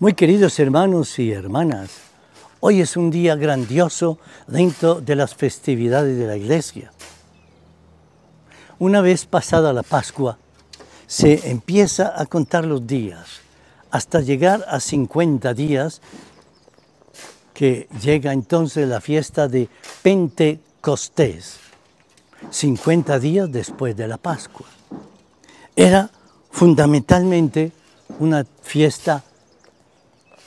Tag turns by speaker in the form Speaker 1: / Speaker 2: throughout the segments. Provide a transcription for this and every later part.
Speaker 1: Muy queridos hermanos y hermanas, hoy es un día grandioso dentro de las festividades de la iglesia. Una vez pasada la Pascua, se empieza a contar los días hasta llegar a 50 días que llega entonces la fiesta de Pentecostés, 50 días después de la Pascua. Era fundamentalmente una fiesta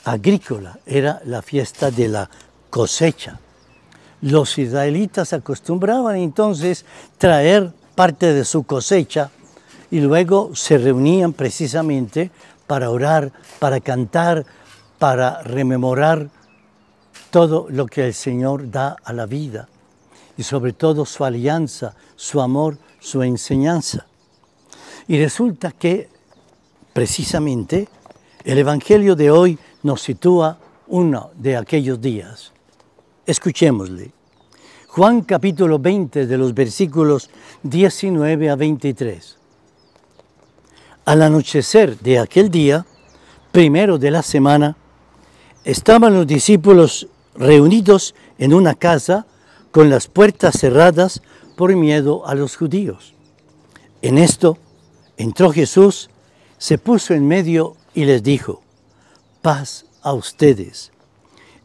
Speaker 1: agrícola, era la fiesta de la cosecha. Los israelitas acostumbraban entonces traer parte de su cosecha y luego se reunían precisamente para orar, para cantar, para rememorar todo lo que el Señor da a la vida y sobre todo su alianza, su amor, su enseñanza. Y resulta que precisamente el Evangelio de hoy nos sitúa uno de aquellos días. Escuchémosle. Juan capítulo 20 de los versículos 19 a 23. Al anochecer de aquel día, primero de la semana, estaban los discípulos reunidos en una casa con las puertas cerradas por miedo a los judíos. En esto entró Jesús, se puso en medio y les dijo, paz a ustedes.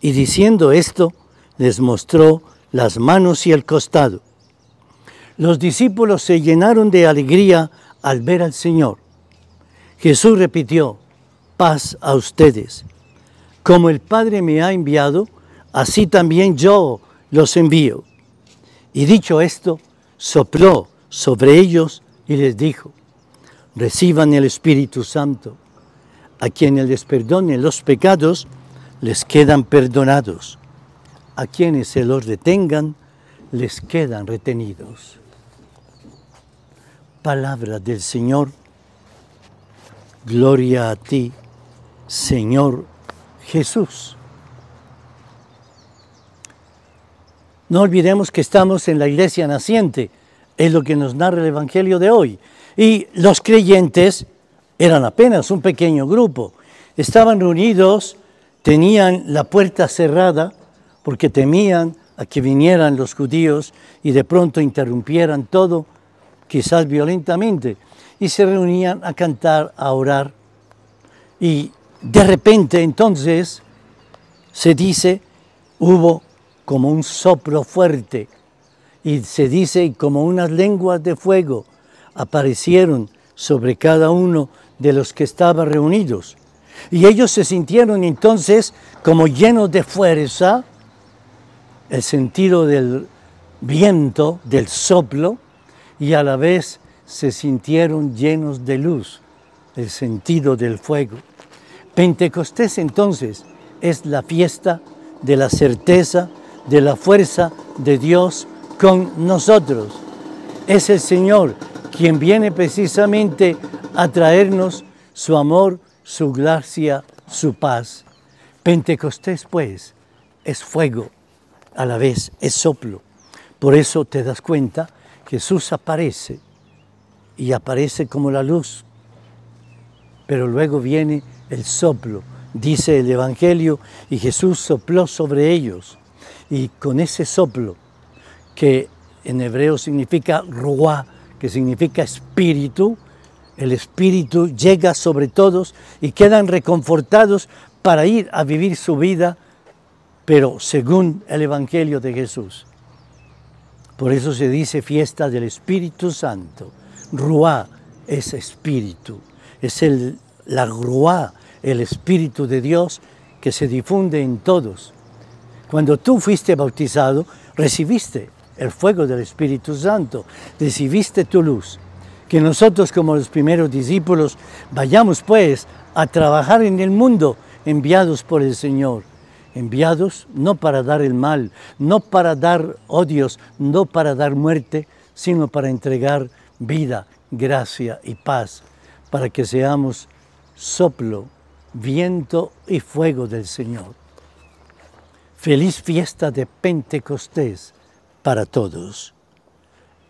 Speaker 1: Y diciendo esto, les mostró las manos y el costado. Los discípulos se llenaron de alegría al ver al Señor. Jesús repitió, paz a ustedes. Como el Padre me ha enviado, así también yo los envío. Y dicho esto, sopló sobre ellos y les dijo, reciban el Espíritu Santo a quienes les perdone los pecados, les quedan perdonados. A quienes se los detengan les quedan retenidos. Palabra del Señor. Gloria a ti, Señor Jesús. No olvidemos que estamos en la iglesia naciente, es lo que nos narra el Evangelio de hoy. Y los creyentes eran apenas un pequeño grupo. Estaban reunidos, tenían la puerta cerrada porque temían a que vinieran los judíos y de pronto interrumpieran todo, quizás violentamente, y se reunían a cantar, a orar. Y de repente entonces se dice, hubo como un soplo fuerte, y se dice como unas lenguas de fuego aparecieron sobre cada uno de los que estaban reunidos. Y ellos se sintieron entonces como llenos de fuerza, el sentido del viento, del soplo, y a la vez se sintieron llenos de luz, el sentido del fuego. Pentecostés entonces es la fiesta de la certeza, de la fuerza de Dios con nosotros. Es el Señor quien viene precisamente a traernos su amor, su gracia, su paz. Pentecostés, pues, es fuego, a la vez es soplo. Por eso te das cuenta, Jesús aparece y aparece como la luz, pero luego viene el soplo, dice el Evangelio, y Jesús sopló sobre ellos. Y con ese soplo, que en hebreo significa ruá, que significa espíritu, el Espíritu llega sobre todos y quedan reconfortados para ir a vivir su vida, pero según el Evangelio de Jesús. Por eso se dice fiesta del Espíritu Santo. Ruá es Espíritu, es el, la Ruá, el Espíritu de Dios que se difunde en todos. Cuando tú fuiste bautizado, recibiste el fuego del Espíritu Santo, recibiste tu luz que nosotros como los primeros discípulos vayamos pues a trabajar en el mundo enviados por el Señor. Enviados no para dar el mal, no para dar odios, no para dar muerte, sino para entregar vida, gracia y paz, para que seamos soplo, viento y fuego del Señor. Feliz fiesta de Pentecostés para todos.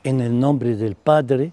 Speaker 1: En el nombre del Padre,